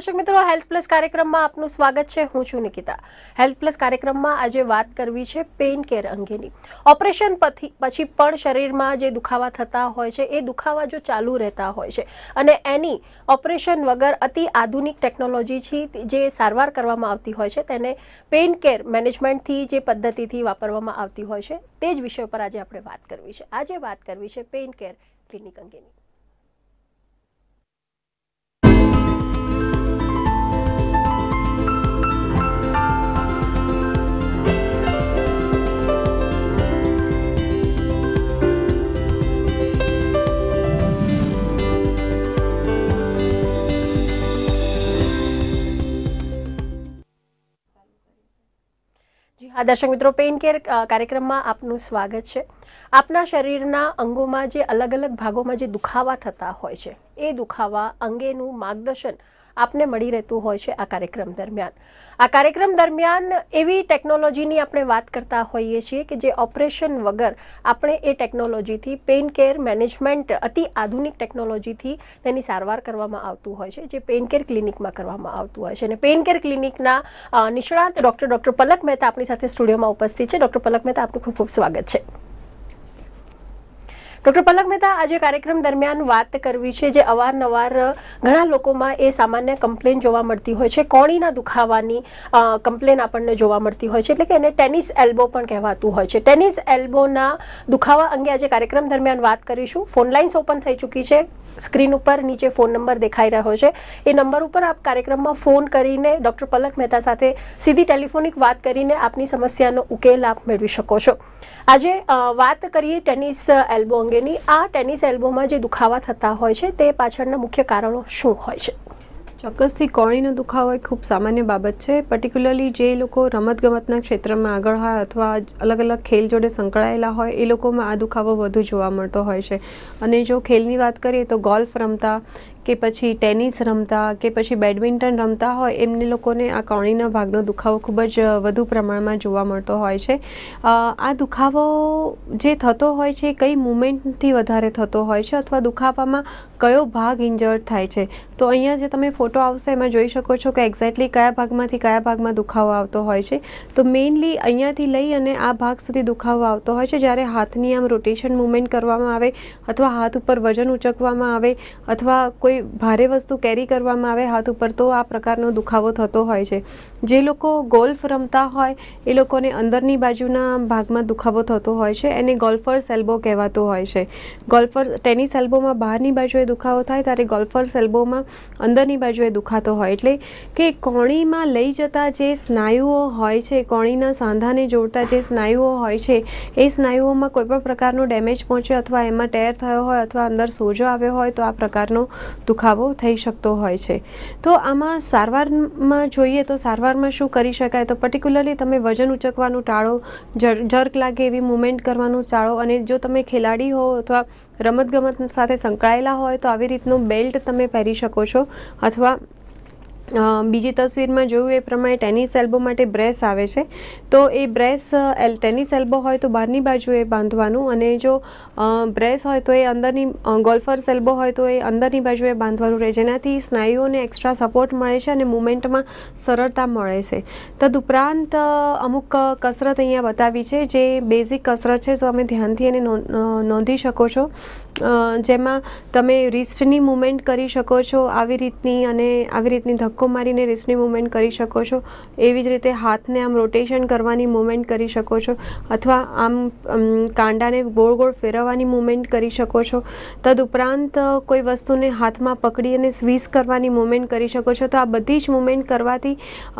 দর্শক મિત્રો હેલ્થપ્લસ કાર્યક્રમમાં આપનું સ્વાગત છે હું છું નિકિતા હેલ્થપ્લસ કાર્યક્રમમાં આજે વાત કરવી છે પેઇન કેર અંગેની ઓપરેશન પછી પણ શરીરમાં જે દુખાવા થતા હોય છે એ દુખાવા જો ચાલુ રહેતા હોય છે અને એની ઓપરેશન વગર অতি આધુનિક ટેકનોલોજી છે જે સારવાર કરવામાં આવતી હોય છે તેને પેઇન કેર મેનેજમેન્ટ થી જે પદ્ધતિથી વાપરવામાં આવતી હોય છે તે જ વિષય પર આજે આપણે વાત કરવી છે આજે વાત કરવી છે પેઇન કેર ક્લિનિક અંગેની જી હા દર્શક મિત્રો પેઇન કેર કાર્યક્રમમાં આપનું સ્વાગત છે આપના શરીરના અંગોમાં જે અલગ અલગ ભાગોમાં જે દુખાવા થતા હોય છે એ દુખાવા અંગેનું માર્ગદર્શન આપને મળી રહેતું હોય છે આ કાર્યક્રમ દરમિયાન આ કાર્યક્રમ દરમિયાન એવી ટેકનોલોજીની આપણે વાત કરતા હોઈએ છીએ કે જે ઓપરેશન વગર આપણે એ ટેકનોલોજીથી પેઇન કેર મેનેજમેન્ટ અત્યાધુનિક ટેકનોલોજીથી તેની સારવાર કરવામાં આવતું હોય છે જે પેઇન કેર ક્લિનિકમાં કરવામાં આવતું હોય છે અને પેઇન કેર ક્લિનિકના નિષ્ણાંત ડોક્ટર ડોક્ટર પલક મેતા આપની સાથે સ્ટુડિયોમાં ઉપસ્થિત છે ડોક્ટર પલક મેતા આપકો ખૂબ ખૂબ સ્વાગત છે डॉक्टर पलक मेहता आज के कार्यक्रम दरम्यान बात करवी छे जे अवारनवार ઘણા લોકો માં એ સામાન્ય કમ્પ્લેન જોવા મળતી હોય છે કોણીના દુખાવાની કમ્પ્લેન આપણે જોવા મળતી હોય છે એટલે કે એને ટેનિસ एल्बो પણ કહેવાતું હોય છે ટેનિસ एल्बो ના દુખાવા અંગે આજે કાર્યક્રમ દરમિયાન વાત કરીશું ફોન લાઈન્સ ઓપન થઈ ચૂકી છે स्क्रीन ऊपर नीचे फोन नंबर दिखाई રહ્યો છે એ નંબર ઉપર આપ કાર્યક્રમમાં ફોન કરીને ડોક્ટર પલક મેથા સાથે સીધી ટેલિફોનિક વાત કરીને આપની સમસ્યાનો ઉકેલ આપ મેળવી શકો છો આજે વાત કરીએ ટેનિસ एल्बो અંગેની આ ટેનિસ एल्बोમાં જે દુખાવા થતા હોય છે તે પાછળના મુખ્ય કારણો શું હોય છે ચોક્કસથી કોણીનો દુખાવો એ ખૂબ સામાન્ય બાબત છે પર્ટિક્યુલરલી જે લોકો રમતગમતના ક્ષેત્રમાં આગળ હોય અથવા અલગ અલગ ખેલ જોડે સંકળાયેલા હોય એ લોકોમાં આ દુખાવો વધુ જોવા મળતો હોય છે અને જો ખેલની વાત કરીએ તો ગોલ્ફ રમતા કે પછી ટેનિસ રમતા કે પછી બેડમિન્ટન રમતા હોય એમને લોકોને આ કોણીના ભાગનો દુખાવો ખૂબ જ વધુ પ્રમાણમાં જોવા મળતો હોય છે આ દુખાવો જે થતો હોય છે કઈ મોમેન્ટથી વધારે થતો હોય છે અથવા દુખાવામાં કયો ભાગ ઇન્જર થાય છે તો અહીંયા જે તમને ફોટો આવશે એમાં જોઈ શકો છો કે એક્ઝેક્ટલી કયા ભાગમાંથી કયા ભાગમાં દુખાવો આવતો હોય છે તો મેઈનલી અહીંયાથી લઈ અને આ ભાગ સુધી દુખાવો આવતો હોય છે જ્યારે હાથ નિયમ રોટેશન મૂવમેન્ટ કરવામાં આવે અથવા હાથ ઉપર વજન ઉચકવામાં આવે અથવા કોઈ ભારે વસ્તુ કેરી કરવામાં આવે હાથ ઉપર તો આ પ્રકારનો દુખાવો થતો હોય છે જે લોકો ગોલ્ફ રમતતા હોય એ લોકો ને અંદરની બાજુના ભાગમાં દુખાવો થતો હોય છે એને ગોલ્ફર્સ エル બો કહેવાતો હોય છે ગોલ્ફર ટેનિસ エル બોમાં બહારની બાજુએ દુખાવો થાય ત્યારે ગોલ્ફર્સ エル બોમાં અંદરની બાજુએ દુખાતો હોય એટલે કે કોણીમાં લઈ જતા જે સ્નાયુઓ હોય છે કોણીના સાંધાને જોડતા જે સ્નાયુઓ હોય છે એ સ્નાયુઓમાં કોઈ પણ પ્રકારનો ડેમેજ પહોંચે અથવા એમાં ટેયર થયો હોય અથવા અંદર સોજો આવ્યો હોય તો આ પ્રકારનો दुखावो થઈ શકતો હોય છે તો આમાં સારવારમાં જોઈએ તો સારવારમાં શું કરી શકાય તો પર્ટીક્યુલરલી તમે વજન ઉચકવાનું ટાળો ઝર્ક લાગે એવી મૂવમેન્ટ કરવાનું ચાળો અને જો તમે ખેલાડી હો અથવા રમતગમત સાથે સંકળાયેલા હોય તો આવી રીતનો বেল্ট તમે પહેરી શકો છો અથવા બીજી તસવીરમાં જોયું એ પ્રમાણે ટેનિસ એલબો માટે બ્રેસ આવે છે તો એ બ્રેસ એલ ટેનિસ એલબો હોય તો બહારની બાજુએ બાંધવાનું અને જો બ્રેસ હોય તો એ અંદરની ગોલ્ફર સેલ્બો હોય તો એ અંદરની બાજુએ બાંધવાનું રહે છેનાથી સ્નાયુઓને એક્સ્ટ્રા સપોર્ટ મળે છે અને મૂવમેન્ટમાં સરળતા મળે છે તદુપરાંત અમુક કસરત અહીંયા બતાવી છે જે બેઝિક કસરત છે તમે ધ્યાનથી અને નોંધી શકો છો જેમાં તમે રિસ્ટની મૂવમેન્ટ કરી શકો છો આવી રીતની અને આવી રીતની કુમારીને રિસ્ની મૂવમેન્ટ કરી શકો છો એવી જ રીતે હાથને આમ રોટેશન કરવાની મૂવમેન્ટ કરી શકો છો અથવા આમ કાંડાને ગોળ ગોળ ફેરવવાની મૂવમેન્ટ કરી શકો છો તદુપરાંત કોઈ વસ્તુને હાથમાં પકડીને સ્વીશ કરવાની મૂવમેન્ટ કરી શકો છો તો આ બધી જ મૂવમેન્ટ કરવાથી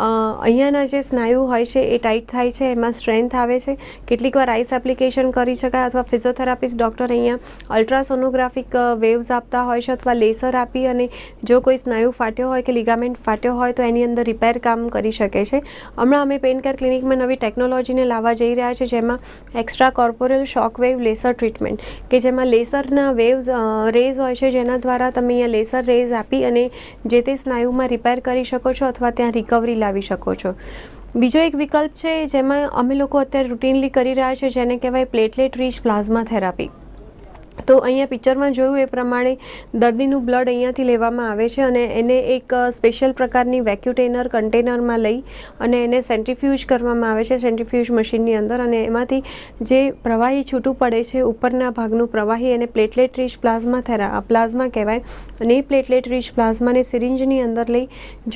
અ અહીંયાના જે સ્નાયુ હોય છે એ ટાઈટ થાય છે એમાં સ્ટ્રેન્થ આવે છે કેટલીકવાર આઈસ એપ્લિકેશન કરી શકાય અથવા ફિઝિયોથેરાપિસ્ટ ડોક્ટર અહીંયા আলટ્રા સોનોગ્રાફિક વેવ્સ આપતા હોય છે અથવા લેસર આપી અને જો કોઈ સ્નાયુ ફાટ્યો હોય કે લિગામેન્ટ પાટ્યો હોય તો એની અંદર રિપેર કામ કરી શકે છે આમણા અમે પેનકેર ક્લિનિકમાં નવી ટેકનોલોજી ને લાવવા જઈ રહ્યા છે જેમાં extra corporeal shock wave laser treatment કે જેમાં લેસરના વેવ્સ રેઝ હોય છે જેના દ્વારા તમે અહીંયા લેસર રેઝ આપી અને જે તે સ્નાયુમાં રિપેર કરી શકો છો અથવા ત્યાં रिकવરી લાવી શકો છો બીજો એક વિકલ્પ છે જેમાં અમે લોકો અત્યારે રૂટીનલી કરી રહ્યા છે જેને કહેવાય પ્લેટલેટ રિચ પ્લાઝમા થેરાપી તો અહીંયા પિક્ચરમાં જોઈયું એ પ્રમાણે દર્દીનું બ્લડ અહીંયાથી લેવામાં આવે છે અને એને એક સ્પેશિયલ પ્રકારની વેક્યુટેનર કન્ટેનરમાં લઈ અને એને સેન્ટ્રીફ્યુજ કરવામાં આવે છે સેન્ટ્રીફ્યુજ મશીન ની અંદર અને એમાંથી જે પ્રવાહી છૂટું પડે છે ઉપરના ભાગનું પ્રવાહી અને પ્લેટલેટ રિચ પ્લાઝમા થરા પ્લાઝમા કહેવાય અને આ પ્લેટલેટ રિચ પ્લાઝમાને સિરીંજની અંદર લઈ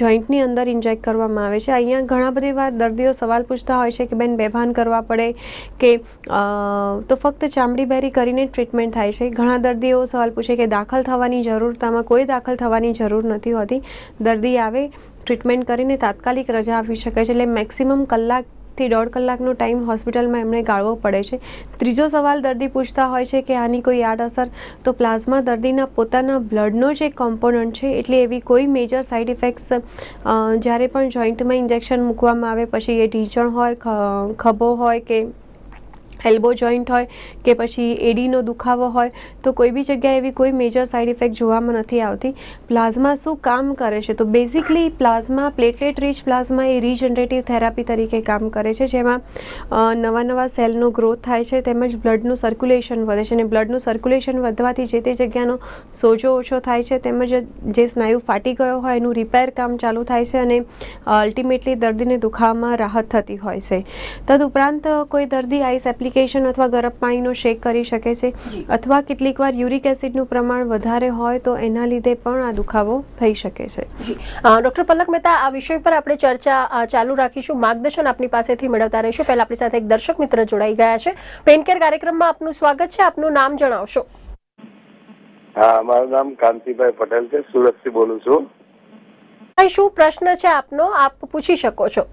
જોઈન્ટની અંદર ઇન્જેક્ટ કરવામાં આવે છે અહીંયા ઘણા બધા દર્દીઓ સવાલ પૂછતા હોય છે કે બેન બેભાન કરવા પડે કે તો ફક્ત ચામડી બેરી કરીને ટ્રીટમેન્ટ થાય ઘણા દર્દીઓ સવાલ પૂછે કે દાખલ થવાની જરૂરત છેમાં કોઈ દાખલ થવાની જરૂર નતી હતી દર્દી આવે ટ્રીટમેન્ટ કરીને તાત્કાલિક રજા આવી શકે છે એટલે મેક્સિમમ કલાક થી 1.5 કલાક નો ટાઈમ હોસ્પિટલ માં એમણે ગાળવો પડે છે ત્રીજો સવાલ દર્દી પૂછતા હોય છે કે આની કોઈ આડ અસર તો પ્લાઝમા દર્દીના પોતાના બ્લડ નો જે કમ્પોનન્ટ છે એટલે એવી કોઈ મેજર સાઇડ ઇફેક્ટ્સ જ્યારે પણ જોઈન્ટ માં ઇન્જેક્શન મુકવામાં આવે પછી એ ઢીચણ હોય ખબો હોય કે elbow joint હોય કે પછી ad નો દુખાવો હોય તો કોઈ ભી જગ્યાએ આવી કોઈ મેજર સાઇડ ઇફેક્ટ જોવા મને નથી આવતી પ્લાઝમા સુ કામ કરે છે તો basically plasma platelet rich plasma એ રીજનરેટિવ થેરાપી તરીકે કામ કરે છે જેમાં નવા નવા સેલનો growth થાય છે તેમજ બ્લડનું સર્ક્યુલેશન વધે છે ને બ્લડનું સર્ક્યુલેશન વધવાથી જે તે જગ્યાનો સોજો ઓછો થાય છે તેમજ જે સ્નાયુ ફાટી ગયો હોય એનું રિપેર કામ ચાલુ થાય છે અને ultimately દર્દીને દુખાવામાં રાહત થતી હોય છે તદુપ્રંત કોઈ દર્દી આઈસ એપ કેશન અથવા ગરપમાઈનો ચેક કરી શકે છે અથવા કેટલીકવાર યુરિક એસિડનું પ્રમાણ વધારે હોય તો એના લીધે પણ આ દુખાવો થઈ શકે છે ડોક્ટર પલ્લક મેટા આ વિષય પર આપણે ચર્ચા ચાલુ રાખીશું માર્ગદર્શન આપની પાસેથી મળવતા રહેશે પહેલા આપણી સાથે એક દર્શક મિત્ર જોડાયા ગયા છે પેન કેર કાર્યક્રમમાં આપનું સ્વાગત છે આપનું નામ જણાવશો હા મારું નામ કાન્તીબાઈ પટેલ છે સુરતથી બોલું છું ભાઈ શું પ્રશ્ન છે આપનો આપ પૂછી શકો છો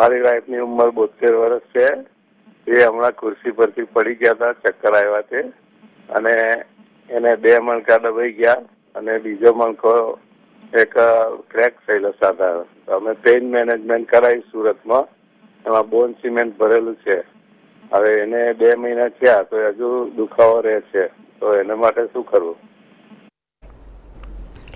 મારી રાઈટની ઉંમર 72 વર્ષ છે એ હમણાં ખુરશી પરથી પડી ગયા હતા ચક્કર આવ્યા છે અને એને બે મણકા દબાઈ ગયા અને બીજો મણકો એક ક્રેક થયેલો સાધારણ અમે પેઇન મેનેજમેન્ટ કરાવી સુરતમાં એમાં બોન સિમેન્ટ ભરેલું છે હવે એને બે મહિના થયા તો હજુ દુખાવો રહે છે તો એના માટે શું કરવું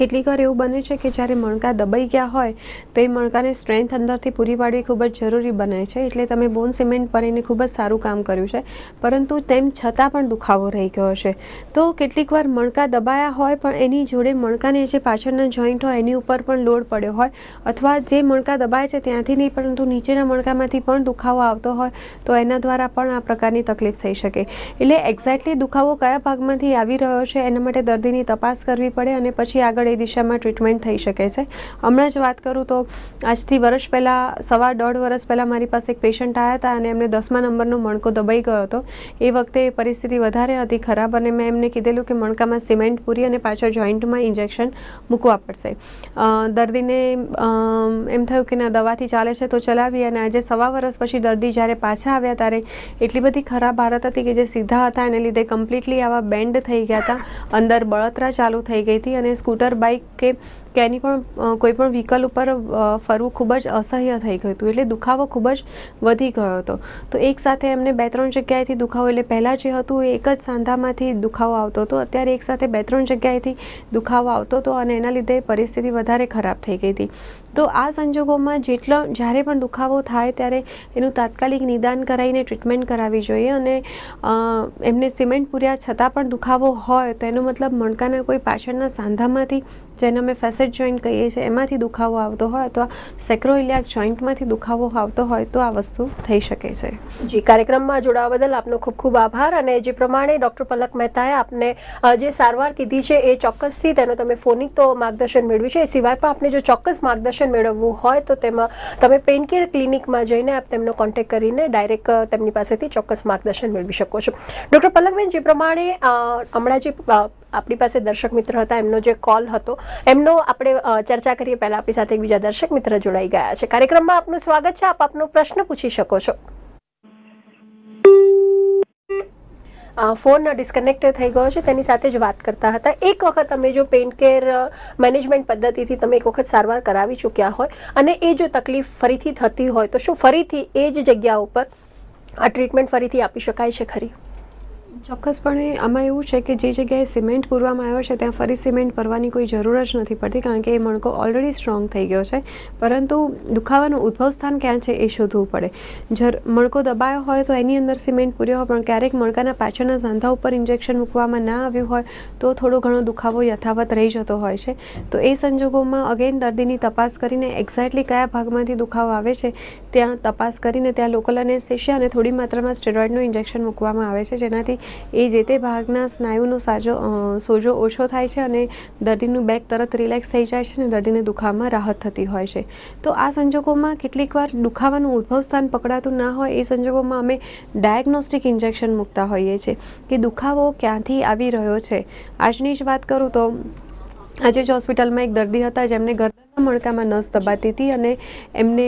કેટલીકવાર એવું બની છે કે જ્યારે મણકા દબાઈ ગયા હોય તે મણકાને સ્ટ્રેન્થ અંદરથી પૂરી પાડવી ખૂબ જ જરૂરી બની છે એટલે તમે બોન સિમેન્ટ પર એને ખૂબ જ સારું કામ કર્યું છે પરંતુ તેમ છતાં પણ દુખાવો રહી ગયો છે તો કેટલીકવાર મણકા દબાયા હોય પણ એની જોડે મણકાની છે પાછળના જોઈન્ટો એની ઉપર પણ લોડ પડ્યો હોય અથવા જે મણકા દબાય છે ત્યાંથી નહીં પરંતુ નીચેના મણકામાંથી પણ દુખાવો આવતો હોય તો એના દ્વારા પણ આ પ્રકારની તકલીફ થઈ શકે એટલે એક્ઝેક્ટલી દુખાવો કયા ભાગમાંથી આવી રહ્યો છે એના માટે દર્દીની તપાસ કરવી પડે અને પછી આગળ ઈ દિશામાં ટ્રીટમેન્ટ થઈ શકે છે આમણા જ વાત કરું તો આજથી વર્ષ પહેલા સવા ડઢ વર્ષ પહેલા મારી પાસે એક પેશન્ટ આયા હતા અને એમને 10મા નંબરનો મણકો દુખઈ ગયો તો એ વખતે પરિસ્થિતિ વધારે અતિ ખરાબ અને મે એમને કીધેલું કે મણકામાં સિમેન્ટ પૂરી અને પાછળ જોઈન્ટમાં ઇન્જેક્શન મુકવા પડશે અ દરદીને એમ થયું કે ના દવાથી ચાલે છે તો ચલાવી અને આજે સવા વર્ષ પછી દર્દી જ્યારે પાછા આવ્યા ત્યારે એટલી બધી ખરાબ حالت હતી કે જે સીધા હતા એને લીધે કમ્પ્લીટલી આવા બેન્ડ થઈ ગયા હતા અંદર બળતરા ચાલુ થઈ ગઈ હતી અને સ્કોટર बाइक के कैनि पण कोई पण व्हीकल ऊपर फारू खूबच असह्य થઈ ગયું એટલે દુખાવો ખૂબ જ વધી ગયો તો તો એકસાથે એમને બે ત્રણ જગ્યાએથી દુખાવો એટલે પહેલા જે હતું એ એક જ સાંધામાંથી દુખાવો આવતો તો અત્યારે એકસાથે બે ત્રણ જગ્યાએથી દુખાવો આવતો તો અને એના લીધે પરિસ્થિતિ વધારે ખરાબ થઈ ગઈ थी તો આ સંજોગોમાં જેટલા જારે પણ દુખાવો થાય ત્યારે એનું તાત્કાલિક નિદાન કરાવીને ટ્રીટમેન્ટ કરાવી જોઈએ અને એમને સિમેન્ટ પૂર્યા છતાં પણ દુખાવો હોય તો એનો મતલબ મણકાને કોઈ પાછળના સાંધામાંથી ચેના મે ફસેડ જોઈન કઈએ છે એમાંથી દુખાવો આવતો હોય અથવા સેક્રોઇલિયક જોઈન્ટમાંથી દુખાવો આવતો હોય તો આ વસ્તુ થઈ શકે છે જી કાર્યક્રમમાં જોડાવા બદલ આપનો ખૂબ ખૂબ આભાર અને જે પ્રમાણે ડોક્ટર પલક મહેતાએ આપને જે સારવાર કીધી છે એ ચોક્કસથી તેનો તમને ફોલો-અપ માર્ગદર્શન મળ્યું છે એ સિવાય પણ આપને જો ચોક્કસ માર્ગદર્શન મેળવવું હોય તો તેમાં તમે પેઇન કેર ક્લિનિકમાં જઈને આપ તેમનો કોન્ટેક્ટ કરીને ડાયરેક્ટ તેમની પાસેથી ચોક્કસ માર્ગદર્શન મેળવી શકો છો ડોક્ટર પલકબેન જે પ્રમાણે અમાળા જે અમારી પાસે દર્શક મિત્ર હતા એમનો જે કોલ હતો એમનો આપણે ચર્ચા કરીએ પહેલા આપની સાથે બીજો દર્શક મિત્ર જોડાય イ ગયા છે કાર્યક્રમમાં આપનું સ્વાગત છે આપ આપનો પ્રશ્ન પૂછી શકો છો ફોન ના ડિસ્કનેક્ટ થઈ ગયો છે તેની સાથે જ વાત કરતા હતા એક વખત અમે જો પેઇન્ટ કેર મેનેજમેન્ટ પદ્ધતિથી તમે એક વખત સારવાર કરાવી ચૂક્યા હોય અને એ જો તકલીફ ફરીથી થતી હોય તો શું ફરીથી એ જ જગ્યા ઉપર આ ટ્રીટમેન્ટ ફરીથી આપી શકાય છે ખરી ચોક્કસપણે આમાં એવું છે કે જે જગ્યાએ સિમેન્ટ પૂરવામાં આવ્યો છે ત્યાં ફરી સિમેન્ટ ભરવાની કોઈ જરૂર જ નથી પડતી કારણ કે એ મણકો ઓલરેડી સ્ટ્રોંગ થઈ ગયો છે પરંતુ દુખાવાનું ઉદ્ભવ સ્થાન ક્યાં છે એ શોધવું પડે જર મણકો દબાયો હોય તો એની અંદર સિમેન્ટ પૂર્યો હોય પણ ક્યારેક મણકાના પાછળના સાંધા ઉપર ઇન્જેક્શન મૂકવામાં ના આવ્યું હોય તો થોડો ઘણો દુખાવો યથાવત રહી જતો હોય છે તો એ સંજોગોમાં અગેન દર્દીની તપાસ કરીને એક્ઝેક્ટલી કયા ભાગમાંથી દુખાવો આવે છે ત્યાં તપાસ કરીને ત્યાં લોકલ અને અને થોડી માત્રામાં સ્ટેરોઇડનું ઇન્જેક્શન મૂકવામાં આવે છે જેનાથી એ જેતે ભાગના સ્નાયુનો સાજો સોજો ઓછો થાય છે અને દર્દીની બેક તરત રિલેક્સ થઈ જાય છે અને દર્દીને દુખાવામાં રાહત થતી હોય છે તો આ સંજોગોમાં કેટલીકવાર દુખાવાનું ઉદ્ભવ સ્થાન પકડાતું ના હોય એ સંજોગોમાં અમે ડાયગ્નોસ્ટિક ઇન્જેક્શન મુકતા હોઈએ છે કે દુખાવો ક્યાંથી આવી રહ્યો છે આજની જ વાત કરું તો આજે જો હોસ્પિટલમાં એક દર્દી હતા જેમને મણકામાં નસ દબાતી હતી અને એમને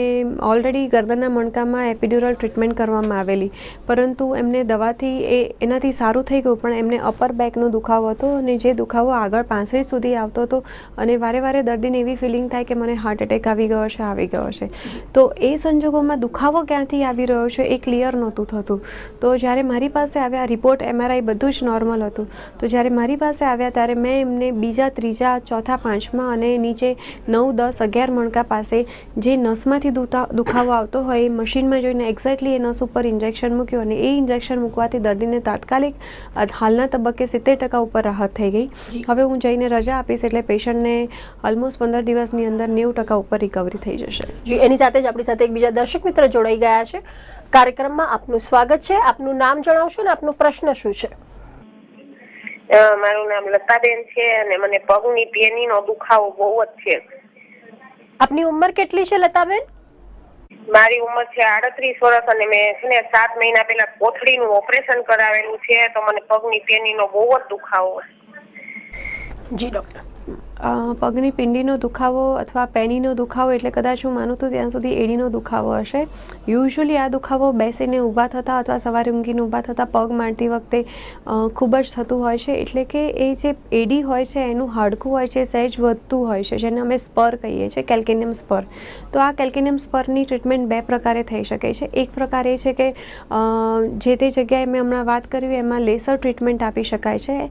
ઓલરેડી ગરદનના મણકામાં એપિડ્યુરલ ટ્રીટમેન્ટ કરવામાં આવેલી પરંતુ એમને દવાથી એ એનાથી સારું થઈ ગયું પણ એમને અપર બેકનો દુખાવો હતો અને જે દુખાવો આગળ પાંસઠ સુધી આવતો હતો અને વારે વારે દર્દીને એવી ફિલિંગ થાય કે મને હાર્ટ એટેક આવી ગયો છે આવી ગયો છે તો એ સંજોગોમાં દુખાવો ક્યાંથી આવી રહ્યો છે એ ક્લિયર નહોતું થતું તો જ્યારે મારી પાસે આવ્યા રિપોર્ટ એમઆરઆઈ બધું જ નોર્મલ હતું તો જ્યારે મારી પાસે આવ્યા ત્યારે મેં એમને બીજા ત્રીજા ચોથા પાંચમાં અને નીચે નવ દસ અગિયાર મણકા પાસે જે નસમાંથી દુખાવો આવતો હોય એ મશીનમાં જોઈને એક્ઝેક્ટલી એ નસ ઉપર ઇન્જેક્શન મૂક્યું અને એ ઇન્જેક્શન મૂકવાથી દર્દીને તાત્કાલિક હાલના તબક્કે સિત્તેર ટકા ઉપર રાહત થઈ ગઈ હવે હું જઈને રજા આપીશ એટલે પેશન્ટને ઓલમોસ્ટ પંદર દિવસની અંદર નેવું ટકા ઉપર રિકવરી થઈ જશે જી એની સાથે જ આપણી સાથે એકબીજા દર્શક મિત્ર જોડાઈ ગયા છે કાર્યક્રમમાં આપનું સ્વાગત છે આપનું નામ જણાવશો ને આપનો પ્રશ્ન શું છે મારું નામ લતાબેન છે અને મને પગની પેનીનો દુખાવો બહુ જ છે આપની ઉંમર કેટલી છે લતાબેન મારી ઉંમર છે આડત્રીસ વર્ષ અને મેં છે ને સાત મહિના પહેલા કોથળીનું ઓપરેશન કરાવેલું છે તો મને પગની પેનીનો બહુ જ દુખાવો જી ડોક્ટર અ પગની પિંડીનો દુખાવો અથવા પેનીનો દુખાવો એટલે કદાચ હું માનું છું ત્યાં સુધી એડીનો દુખાવો હશે યુઝ્યુઅલી આ દુખાવો બેસીને ઊભા થતા હતા અથવા સવારી ઉંગી ઊભા થતા પગ મારતી વખતે ખૂબ જ થતું હોય છે એટલે કે એ જે એડી હોય છે એનું હાડકું હોય છે જેજ વધતું હોય છે જેને અમે સ્પર કહીએ છે કેલ્કેનિયમ સ્પર તો આ કેલ્કેનિયમ સ્પરની ટ્રીટમેન્ટ બે प्रकारे થઈ શકે છે એક પ્રકાર એ છે કે જે તે જગ્યાએ મેં હમણાં વાત કરી એમાં લેસર ટ્રીટમેન્ટ આપી શકાય છે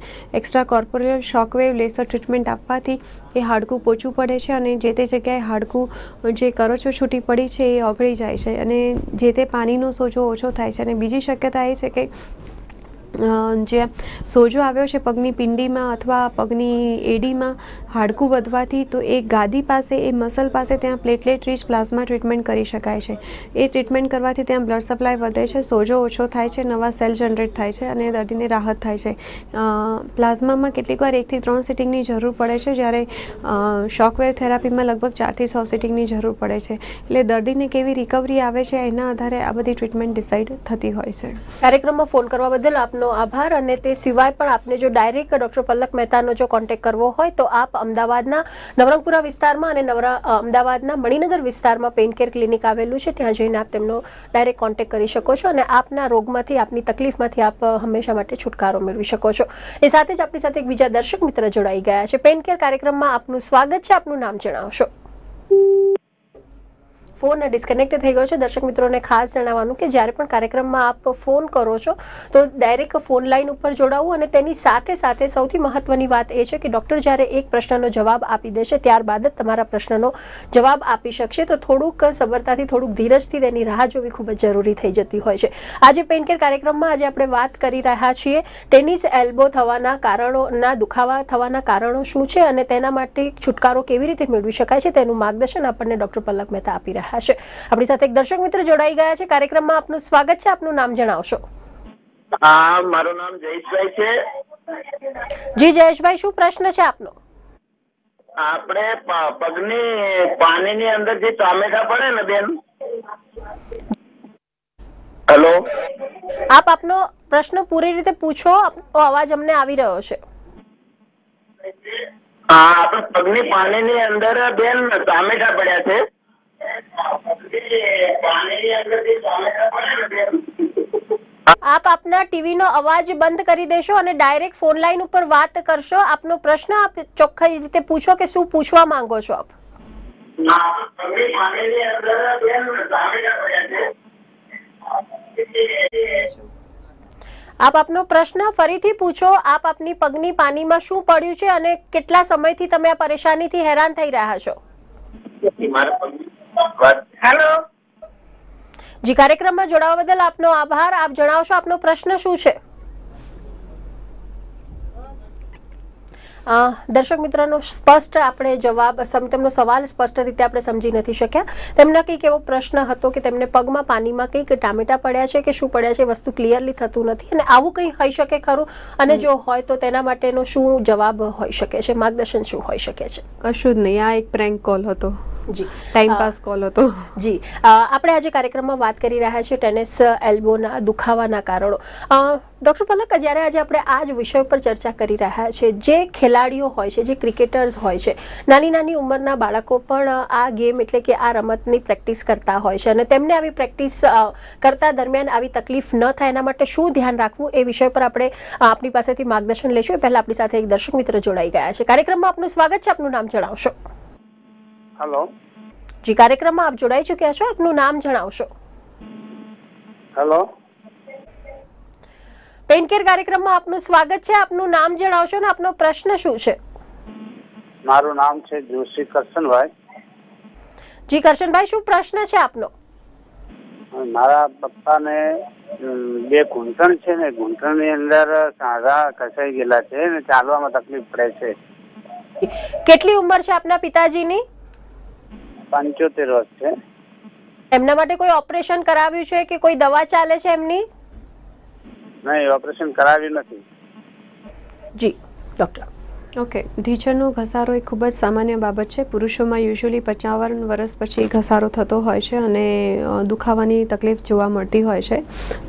extracorporeal shock wave laser treatment આપવાથી એ હાડકું પોચું પડે છે અને જે તે જગ્યાએ હાડકું જે કરોચો છૂટી પડી છે એ ઓગળી જાય છે અને જે તે પાણીનો સોજો ઓછો થાય છે અને બીજી શક્યતા એ છે કે અં જે સોજો આવ્યો છે પગની पिंडીમાં અથવા પગની એડીમાં હાડકું વધવાતી તો એક ગાડી પાસે એ મસલ પાસે ત્યાં પ્લેટલેટ રિચ પ્લાઝમા ટ્રીટમેન્ટ કરી શકાય છે એ ટ્રીટમેન્ટ કરવાથી ત્યાં બ્લડ સપ્લાય વધે છે સોજો ઓછો થાય છે નવા સેલ જનરેટ થાય છે અને દર્દીને રાહત થાય છે અ પ્લાઝમામાં કેટલીકવાર 1 થી 3 સેટિંગની જરૂર પડે છે જ્યારે શોક વેવ થેરાપીમાં લગભગ 4 થી 6 સેટિંગની જરૂર પડે છે એટલે દર્દીને કેવી रिकવરી આવે છે એના આધારે આ બધી ટ્રીટમેન્ટ ડિસાઈડ થતી હોય છે કાર્યક્રમમાં ફોન કરવા બદલ આપ નો આભાર અને તે સિવાય પણ આપને જો ડાયરેક્ટ ડોક્ટર પલ્લક મહેતાનો જો કોન્ટેક્ટ કરવો હોય તો આપ અમદાવાદના નવરંગપુરા વિસ્તારમાં અને નવરા અમદાવાદના મણીનગર વિસ્તારમાં પેનકેર ક્લિનિક આવેલું છે ત્યાં જઈને આપ તેમનો ડાયરેક્ટ કોન્ટેક્ટ કરી શકો છો અને આપના રોગમાંથી આપની તકલીફમાંથી આપ હંમેશા માટે छुटकारा મેળવી શકો છો એ સાથે જ આપની સાથે એક બીજા દર્શક મિત્ર જોડાઈ ગયા છે પેનકેર કાર્યક્રમમાં આપનું સ્વાગત છે આપનું નામ જણાવશો ફોન ડિસ્કનેક્ટ થઈ ગયો છે દર્શક મિત્રોને ખાસ જણાવવાનું કે જ્યારે પણ કાર્યક્રમમાં આપ ફોન કરો છો તો ડાયરેક્ટ ફોન લાઈન ઉપર જોડાવું અને તેની સાથે સાથે સૌથી મહત્વની વાત એ છે કે ડોક્ટર જ્યારે એક પ્રશ્નનો જવાબ આપી દેશે ત્યાર બાદ તમારું પ્રશ્નનો જવાબ આપી શકશે તો થોડુંક સબરતાથી થોડુંક ધીરજથી તેની રાહ જોવી ખૂબ જ જરૂરી થઈ જતી હોય છે આજે પેઇન કેર કાર્યક્રમમાં આજે આપણે વાત કરી રહ્યા છીએ ટેનિસ एल्बो થવાના કારણોના દુખાવા થવાના કારણો શું છે અને તેના માટે શું ટકારો કેવી રીતે મેળવી શકાય છે તેનું માર્ગદર્શન આપણે ડોક્ટર પલ્લક મેથા આપી રહ્યા છે રહ્યા આપણી સાથે એક દર્શક મિત્ર જોડાઈ ગયા છે કાર્યક્રમમાં આપનું સ્વાગત છે આપનું નામ જણાવશો મારું નામ જયેશભાઈ છે જી જયેશભાઈ શું પ્રશ્ન છે આપનો આપણે પગની પાણીની અંદર જે ટામેટા પડે ને બેન હેલો આપ આપનો પ્રશ્ન પૂરી રીતે પૂછો આપનો અવાજ અમને આવી રહ્યો છે હા આપણે પગની પાણીની અંદર બેન ટામેટા પડ્યા છે આપ આપના ટીવીનો અવાજ બંધ કરી દેશો અને ડાયરેક્ટ ફોન લાઈન ઉપર વાત કરશો આપનો પ્રશ્ન આપ ચોખ્ખી રીતે પૂછો કે શું પૂછવા માંગો છો આપ આપ આપનો પ્રશ્ન ફરીથી પૂછો આપ આપની પગની પાણીમાં શું પડ્યું છે અને કેટલા સમયથી તમે આ પરેશાનીથી હેરાન થઈ રહ્યા છો મારા પગની બટ હેલો જી કાર્યક્રમમાં જોડાવા બદલ આપનો આભાર આપ જણાવશો આપનો પ્રશ્ન શું છે આ દર્શક મિત્રોનો સ્પષ્ટ આપણે જવાબ સમતમનો સવાલ સ્પષ્ટ રીતે આપણે સમજી નથી શક્યા તેમ ન કે કેવો પ્રશ્ન હતો કે તેમણે પગમાં પાણીમાં કઈક ટામેટા પડ્યા છે કે શું પડ્યા છે વસ્તુ ક્લિયરલી થતું ન હતી અને આવું કઈ કહી શકે ખરું અને જો હોય તો તેના માટેનો શું જવાબ હોઈ શકે છે માર્ગદર્શન શું હોઈ શકે છે કશું નહી આ એક પ્રૅન્ક કોલ હતો जी टाइम पास कॉल हो तो जी આપણે આજે કાર્યક્રમમાં વાત કરી રહ્યા છીએ ટેનિસ एल्बोના દુખાવાના કારણો ડોક્ટર પલકા જ્યારે આજે આપણે આ જ વિષય ઉપર ચર્ચા કરી રહ્યા છે જે ખેલાડીઓ હોય છે જે ક્રિકેટર્સ હોય છે નાની નાની ઉંમરના બાળકો પણ આ ગેમ એટલે કે આ રમતની પ્રેક્ટિસ કરતા હોય છે અને તેમને આવી પ્રેક્ટિસ કરતા દરમિયાન આવી તકલીફ ન થાય એના માટે શું ધ્યાન રાખવું એ વિષય પર આપણે આપની પાસેથી માર્ગદર્શન લેજો પહેલા આપણી સાથે એક દર્શક મિત્ર જોડાયા ગયા છે કાર્યક્રમમાં આપનું સ્વાગત છે આપનું નામ જણાવશો હેલો જી કાર્યક્રમમાં આપ જોડાઈ ચૂક્યા છો આપનું નામ જણાવશો હેલો પેઇનકેર કાર્યક્રમમાં આપનું સ્વાગત છે આપનું નામ જણાવશો અને આપનો પ્રશ્ન શું છે મારું નામ છે જોશી કરશનભાઈ જી કરશનભાઈ શું પ્રશ્ન છે આપનો મારા પપ્પાને બે ઘૂંટણ છે ને ઘૂંટણની અંદર સાંધા કસાઈ ગયેલા છે ને ચાલવામાં તકલીફ પડે છે કેટલી ઉંમર છે આપના પિતાજીની 75 હશે એમના માટે કોઈ ઓપરેશન કરાવ્યું છે કે કોઈ દવા ચાલે છે એમની ના ઓપરેશન કરાવ્યું નથી જી ડોક્ટર ओके नीचरનો ઘસારો એ ખૂબ જ સામાન્ય બાબત છે પુરુષોમાં યુઝ્યુઅલી 55 વર્ષ પછી ઘસારો થતો હોય છે અને દુખાવાની તકલીફ જોવા મળતી હોય છે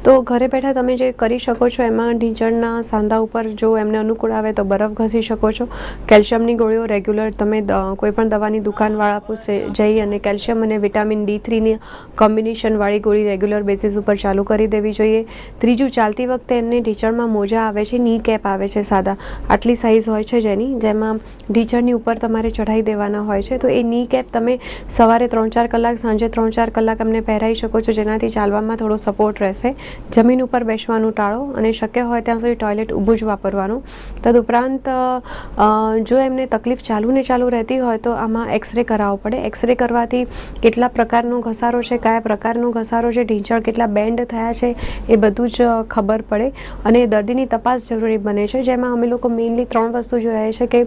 તો ઘરે બેઠા તમે જે કરી શકો છો એમાં નીચણના સાંધા ઉપર જો એમને અનુકૂળ આવે તો બરફ ઘસી શકો છો કેલ્શિયમની ગોળીઓ રેગ્યુલર તમે કોઈ પણ દવાની દુકાનવાળા પાસે જઈ અને કેલ્શિયમ અને વિટામિન D3 ની કોમ્બિનેશન વાળી ગોળી રેગ્યુલર બેસિસ ઉપર ચાલુ કરી દેવી જોઈએ ત્રીજું ચાલતી વખતે એમને નીચણમાં મોજા આવે છે ની કેપ આવે છે સાદા આટલી સાઈઝ હોય છે જેમા ઢીંચણ ઉપર તમારે ચઢાઈ દેવાનો હોય છે તો એ ની કેપ તમે સવારે 3-4 કલાક સાંજે 3-4 કલાક અમને પહેરાઈ શકો છો જેનાથી ચાલવામાં થોડો સપોર્ટ રહેશે જમીન ઉપર બેસવાનું ટાળો અને શક્ય હોય ત્યાં સુધી ટોયલેટ ઊભું જ વાપરવાનું તદુપ્રંત જો એમને તકલીફ ચાલુ ને ચાલુ રહેતી હોય તો આમાં એક્સરે કરાવવો પડે એક્સરે કરવાથી કેટલા પ્રકારનો ઘસારો છે કયા પ્રકારનો ઘસારો છે ઢીંચણ કેટલા બેન્ડ થયા છે એ બધું જ ખબર પડે અને દર્દીની તપાસ જરૂરી બને છે જેમાં અમે લોકો મેઈનલી ત્રણ વસ્તુ જો શકે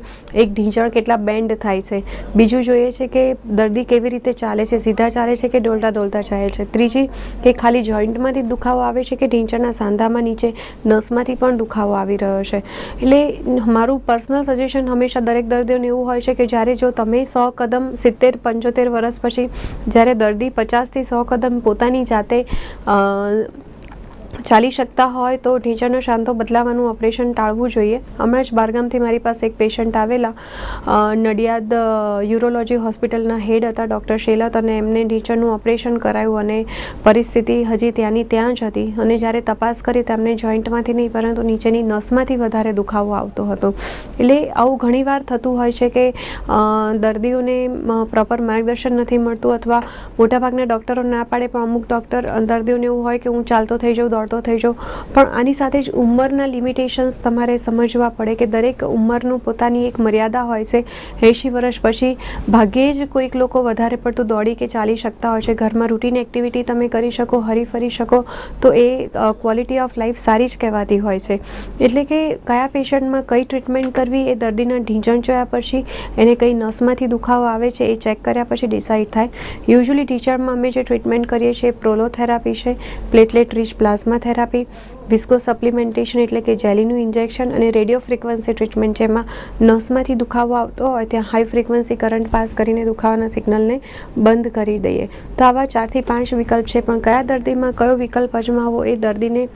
એક ઢીંચણ કેટલા બેન્ડ થાય છે બીજું જોઈએ છે કે દર્દી કેવી રીતે ચાલે છે સીધા ચાલે છે કે ડોલતા ડોલતા ચાલે છે ત્રીજી કે ખાલી જોઈન્ટ માંથી દુખાવો આવે છે કે ઢીંચણના સાંધામાં નીચે નસમાંથી પણ દુખાવો આવી રહ્યો છે એટલે અમારું પર્સનલ સજેશન હંમેશા દરેક દર્દીને એવું હોય છે કે જ્યારે જો તમે 100 કદમ 70 75 વર્ષ પછી જ્યારે દર્દી 50 થી 100 કદમ પોતાની જાતે ચાલી શકતા હોય તો ઢીંચણનો શાંતો બદલાવાનું ઓપરેશન ટાળવું જોઈએ અમરેજ બારગામ થી મારી પાસે એક પેશન્ટ આવેલા નડિયાદ યુરોલોજી હોસ્પિટલ ના હેડ હતા ડોક્ટર શેલાત અને એમને ઢીંચણનો ઓપરેશન કરાયો અને પરિસ્થિતિ હજી ત્યાની ત્યાજ હતી અને જ્યારે તપાસ કરી તેમને જોઈન્ટ માંથી નહીં પરંતુ નીચેની નસમાંથી વધારે દુખાવો આવતો હતો એટલે આવું ઘણીવાર થતું હોય છે કે દર્દીઓને પ્રોપર માર્ગદર્શન નથી મળતું અથવા મોટા ભાગના ડોક્ટરો ના પાડે પરમુખ ડોક્ટર અંતરદેવ ને એવું હોય કે હું ચાલતો થઈ જઉં તો થઈ જો પણ આની સાથે જ ઉંમરના લિમિટેશન્સ તમારે સમજવા પડે કે દરેક ઉંમરનું પોતાની એક મર્યાદા હોય છે 80 વર્ષ પછી ભાગ્યે જ કોઈક લોકો વધારે પડતો દોડી કે ચાલી શકતા હોય છે ઘરમાં રૂટીન એક્ટિવિટી તમે કરી શકો હરી ફરી શકો તો એ ક્વોલિટી ઓફ લાઈફ સારી જ કહેવાતી હોય છે એટલે કે કયા پیشنટમાં કઈ ટ્રીટમેન્ટ કરવી એ દર્દીના ઢીંચણ જોયા પછી એને કઈ નસમાંથી દુખાવો આવે છે એ ચેક કર્યા પછી ડિસાઈડ થાય યુઝ્યુઅલી ટીચરમાં અમે જે ટ્રીટમેન્ટ કરીએ છીએ પ્રોલોથેરાપી છે પ્લેટલેટ રિચ પ્લાઝ્મા મેથેરાપી વિસ્કો સપ્લિમેન્ટેશન એટલે કે જેલીનું ઇન્જેક્શન અને રેડિયો ફ્રીક્વન્સી ટ્રીટમેન્ટ છેમાં નસમાંથી દુખાવો આવતો હોય ત્યાં હાઈ ફ્રીક્વન્સી કરંટ પાસ કરીને દુખાવાના સિગ્નલને બંધ કરી દઈએ તો આવા ચાર થી પાંચ વિકલ્પ છે પણ કયા દર્દીમાં કયો વિકલ્પ પજમાવો એ દર્દીને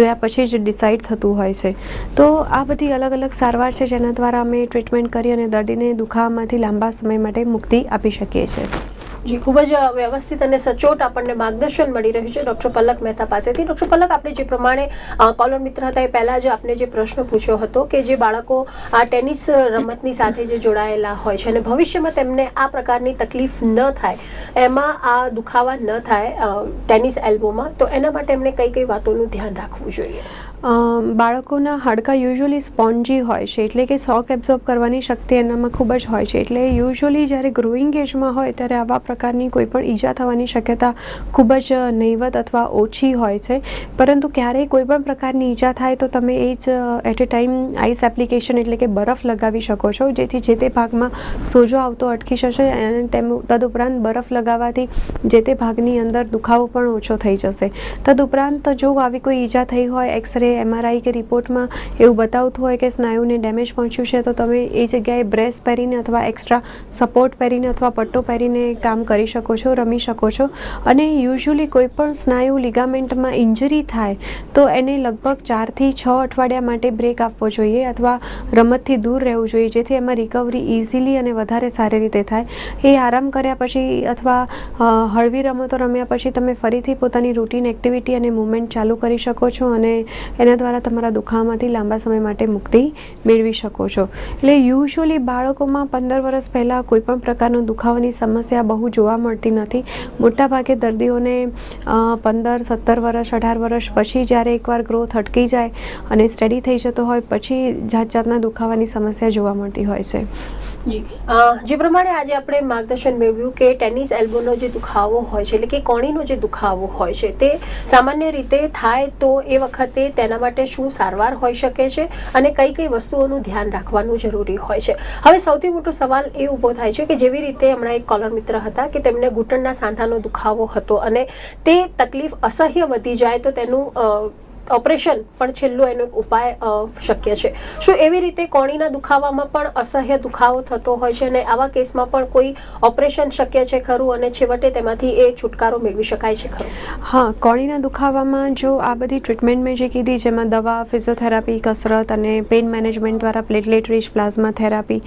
જોયા પછી જ ડિસાઈડ થતું હોય છે તો આ બધી અલગ અલગ સારવાર છે જેના દ્વારા અમે ટ્રીટમેન્ટ કરી અને દર્દીને દુખાવામાંથી લાંબા સમય માટે મુક્તિ આપી શકીએ છે જે ખૂબ જ વ્યવસ્થિત અને સચોટ આપણને માર્ગદર્શન મળી રહ્યું છે ડોક્ટર પલ્લક મહેતા પાસેથી ડોક્ટર પલ્લક આપણે જે પ્રમાણે કોલર મિત્ર હતા એ પહેલા જે આપણે જે પ્રશ્ન પૂછ્યો હતો કે જે બાળકો આ ટેનિસ રમતની સાથે જે જોડાયેલા હોય છે અને ભવિષ્યમાં તેમને આ પ્રકારની તકલીફ ન થાય એમાં આ દુખાવા ન થાય ટેનિસ એલ્બોમાં તો એના માટે તેમણે કઈ કઈ વાતોનું ધ્યાન રાખવું જોઈએ અમ બાળકોના હાડકા યુઝ્યુઅલી સ્પોન્જી હોય છે એટલે કે સોક એબ્સોર્બ કરવાની ક્ષમતા એમાં ખૂબ જ હોય છે એટલે યુઝ્યુઅલી જ્યારે groing age માં હોય ત્યારે આવા પ્રકારની કોઈ પણ ઈજા થવાની શક્યતા ખૂબ જ નૈવત અથવા ઓછી હોય છે પરંતુ ક્યારેય કોઈ પણ પ્રકારની ઈજા થાય તો તમે એ જ at a time ice application એટલે કે બરફ લગાવી શકો છો જેથી જે તે ભાગમાં સોજો આવતો અટકી જશે અને તે મદ્દુપ્રંત બરફ લગાવાથી જે તે ભાગની અંદર દુખાવો પણ ઓછો થઈ જશે તદુપ્રંત જો આવી કોઈ ઈજા થઈ હોય એક્સ એમઆરઆઈ કે રિપોર્ટમાં એવું બતાવતું હોય કે સ્નાયુને ડેમેજ પહોંચ્યો છે તો તમે એ જગ્યાએ બ્રેસ પહેરીને અથવા એક્સ્ટ્રા સપોર્ટ પહેરીને અથવા પટ્ટો પહેરીને કામ કરી શકો છો રમી શકો છો અને યુઝ્યુઅલી કોઈ પણ સ્નાયુ ligament માં ઇન્જરી થાય તો એને લગભગ 4 થી 6 અઠવાડિયા માટે બ્રેક આપવો જોઈએ અથવા રમતથી દૂર રહેવું જોઈએ જેથી એમાં रिकવરી ઈઝીલી અને વધારે સારી રીતે થાય એ આરામ કર્યા પછી અથવા હળવી રમો તો રમીયા પછી તમે ફરીથી પોતાની રૂટિન એક્ટિવિટી અને મૂવમેન્ટ ચાલુ કરી શકો છો અને એના દ્વારા તમારા દુખાવામાંથી લાંબા સમય માટે મુક્તિ મેળવી શકો છો એટલે યુઝ્યુઅલી બાળકોમાં પંદર વર્ષ પહેલાં કોઈપણ પ્રકારનું દુખાવાની સમસ્યા બહુ જોવા મળતી નથી મોટાભાગે દર્દીઓને પંદર સત્તર વર્ષ અઢાર વર્ષ પછી જ્યારે એકવાર ગ્રોથ અટકી જાય અને સ્ટડી થઈ જતો હોય પછી જાત જાતના દુખાવાની સમસ્યા જોવા મળતી હોય છે જી જે પ્રમાણે આજે આપણે માર્ગદર્શન મેળવ્યું કે ટેનિસ એલ્બોનો જે દુખાવો હોય છે એટલે કે કોણીનો જે દુખાવો હોય છે તે સામાન્ય રીતે થાય તો એ વખતે લા માટે શું સારવાર થઈ શકે છે અને કઈ કઈ વસ્તુઓનું ધ્યાન રાખવાનું જરૂરી હોય છે હવે સૌથી મોટો સવાલ એ ઊભો થાય છે કે જેવી રીતે હમણા એક કોલોર મિત્ર હતા કે તેમને ગુટણના સાંધાનો દુખાવો હતો અને તે તકલીફ અસહ્ય બની જાય તો તેનો ઓપરેશન પણ છેલ્લું એનો એક ઉપાય શક્ય છે સો એવી રીતે કોણીના દુખાવામાં પણ અસહ્ય દુખાવો થતો હોય છે અને આવા કેસમાં પણ કોઈ ઓપરેશન શક્ય છે ખરું અને છેવટે તેમાંથી એ છુટકારો મેળવી શકાય છે ખરું હા કોણીના દુખાવામાં જો આ બધી ટ્રીટમેન્ટ મેં જે કીધી જેમાં દવા ફિઝિયોથેરાપી કસરત અને પેઇન મેનેજમેન્ટ દ્વારા પ્લેટલેટ રિચ પ્લાઝમા થેરાપી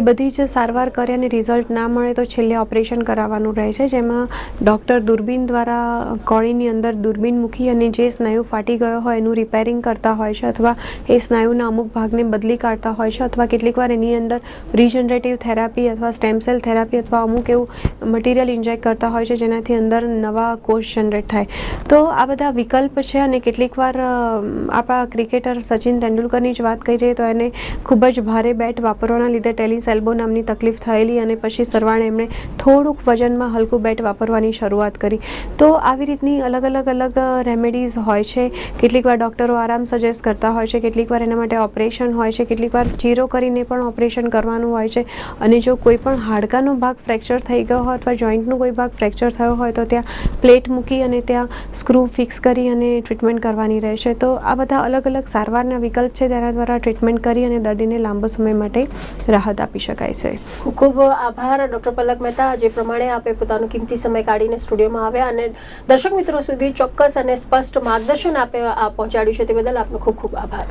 એ બધી જ સારવાર કર્યાને રિઝલ્ટ ના મળે તો છેલ્લે ઓપરેશન કરાવવાનું રહે છે જેમાં ડોક્ટર દુર્બિન દ્વારા કોણીની અંદર દુર્બિન મુખી અને જે સ્નાયુ ફાટી ગયો હોય નું રિપેરિંગ કરતા હોય છે અથવા એ સ્નાયુના અમુક ભાગને બદલી કાઢતા હોય છે અથવા કેટલીકવાર એની અંદર રીજનરેટિવ થેરાપી અથવા સ્ટેમ સેલ થેરાપી અથવા અમુક એવું મટીરીયલ ઇન્જેક્ટ કરતા હોય છે જેનાથી અંદર નવો કોષ જનરેટ થાય તો આ બધા વિકલ્પ છે અને કેટલીકવાર આપા ક્રિકેટર સચિન તેંડુલકરની જ વાત કરી જે તો એને ખૂબ જ ભારે બેટ वापरવાના લીધે ટેલિસેલ્બો નામની તકલીફ થઈલી અને પછી સરવાણે એમને થોડું વજનમાં હલકું બેટ वापरવાની શરૂઆત કરી તો આવી રીતની અલગ અલગ અલગ રેમેડીઝ હોય છે કે કેટલીક વાર ડૉક્ટરો આરામ સજેસ્ટ કરતા હોય છે કેટલીક વાર એના માટે ઓપરેશન હોય છે કેટલીક વાર ચીરો કરીને પણ ઓપરેશન કરવાનું હોય છે અને જો કોઈ પણ હાડકાનો ભાગ ફ્રેક્ચર થઈ ગયો હોય અથવા જોઈન્ટનો કોઈ ભાગ ફ્રેક્ચર થયો હોય તો ત્યાં પ્લેટ મૂકી અને ત્યાં સ્ક્રૂ ફિક્સ કરી અને ટ્રીટમેન્ટ કરવાની રહેશે તો આ બધા અલગ અલગ સારવારના વિકલ્પ છે તેના દ્વારા ટ્રીટમેન્ટ કરી અને દર્દીને લાંબો સમય માટે રાહત આપી શકાય છે ખૂબ ખૂબ આભાર ડૉક્ટર પલક મહેતા જે પ્રમાણે આપે પોતાનો કિંમતી સમય કાઢીને સ્ટુડિયોમાં આવ્યા અને દર્શક મિત્રો સુધી ચોક્કસ અને સ્પષ્ટ માર્ગદર્શન આપે આ પહોંચાડ્યુ છતે બદલ આપનો ખૂબ ખૂબ આભાર.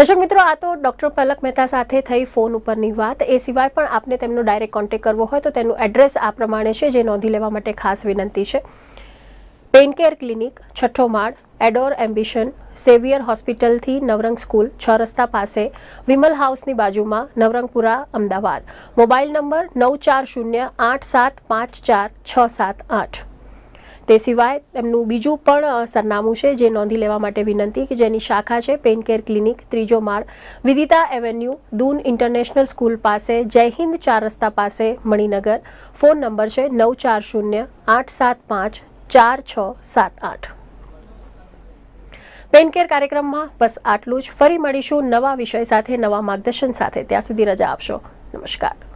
দর্শক મિત્રો આ તો ડોક્ટર પલક મેથા સાથે થઈ ફોન ઉપરની વાત એ સિવાય પણ આપને તેમનો ડાયરેક્ટ કોન્ટેક્ટ કરવો હોય તો તેમનો એડ્રેસ આ પ્રમાણે છે જે નોંધી લેવા માટે ખાસ વિનંતી છે. પેઇન કેર ક્લિનિક છઠોમાડ એડોર એમ્બિશન સેવિયર હોસ્પિટલ થી નવરંગ સ્કૂલ છ રસ્તા પાસે વિમલ હાઉસ ની બાજુમાં નવરંગપુરા અમદાવાદ મોબાઈલ નંબર 9408754678 તે સિવાય એમનું બીજું પણ સરનામું છે જે નોંધી લેવા માટે વિનંતી કે જેની શાખા છે પેઇન કેર ક્લિનિક ત્રીજો માળ Vivita avenue Doon international school પાસે જય હિન્દ ચાર રસ્તા પાસે મણીનગર ફોન નંબર છે 9408754678 પેઇન કેર કાર્યક્રમમાં બસ આટલું જ ફરી મળીશું નવા વિષય સાથે નવા માર્ગદર્શન સાથે ત્યાં સુધી રજા આવજો નમસ્કાર